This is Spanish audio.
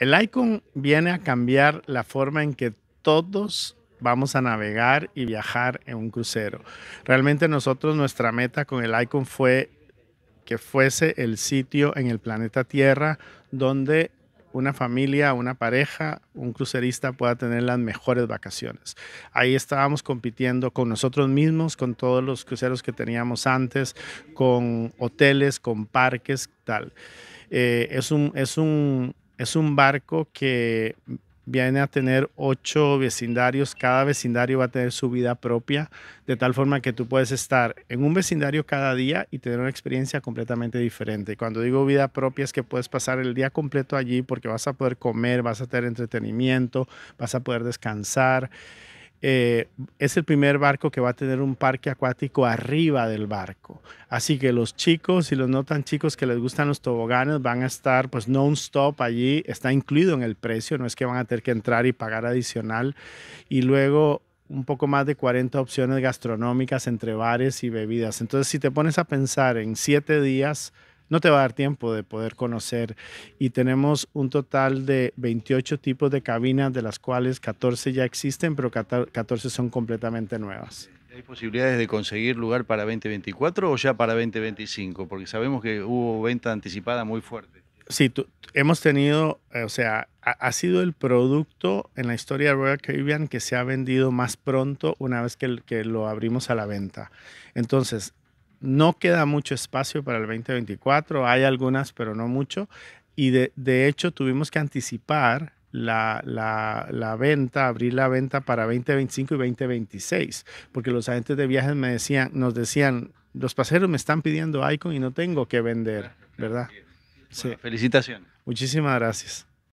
El icon viene a cambiar la forma en que todos vamos a navegar y viajar en un crucero. Realmente nosotros nuestra meta con el icon fue que fuese el sitio en el planeta Tierra donde una familia, una pareja, un crucerista pueda tener las mejores vacaciones. Ahí estábamos compitiendo con nosotros mismos, con todos los cruceros que teníamos antes, con hoteles, con parques, tal. Eh, es, un, es un es un barco que viene a tener ocho vecindarios, cada vecindario va a tener su vida propia, de tal forma que tú puedes estar en un vecindario cada día y tener una experiencia completamente diferente. Cuando digo vida propia es que puedes pasar el día completo allí porque vas a poder comer, vas a tener entretenimiento, vas a poder descansar. Eh, es el primer barco que va a tener un parque acuático arriba del barco. Así que los chicos y los no tan chicos que les gustan los toboganes van a estar pues non-stop allí. Está incluido en el precio, no es que van a tener que entrar y pagar adicional. Y luego un poco más de 40 opciones gastronómicas entre bares y bebidas. Entonces, si te pones a pensar en siete días, no te va a dar tiempo de poder conocer. Y tenemos un total de 28 tipos de cabinas, de las cuales 14 ya existen, pero 14 son completamente nuevas. ¿Hay posibilidades de conseguir lugar para 2024 o ya para 2025? Porque sabemos que hubo venta anticipada muy fuerte. Sí, hemos tenido, eh, o sea, ha, sido el producto en la historia de Royal Caribbean que se ha vendido más pronto una vez que lo abrimos a la venta. Entonces, no queda mucho espacio para el 2024, hay algunas, pero no mucho. Y de, hecho tuvimos que anticipar la, venta, abrir la venta para 2025 y 2026, porque los agentes de viajes me decían, nos decían, los pasajeros me están pidiendo Icon y no tengo que vender, ¿verdad? Sí. felicitaciones. Muchísimas gracias.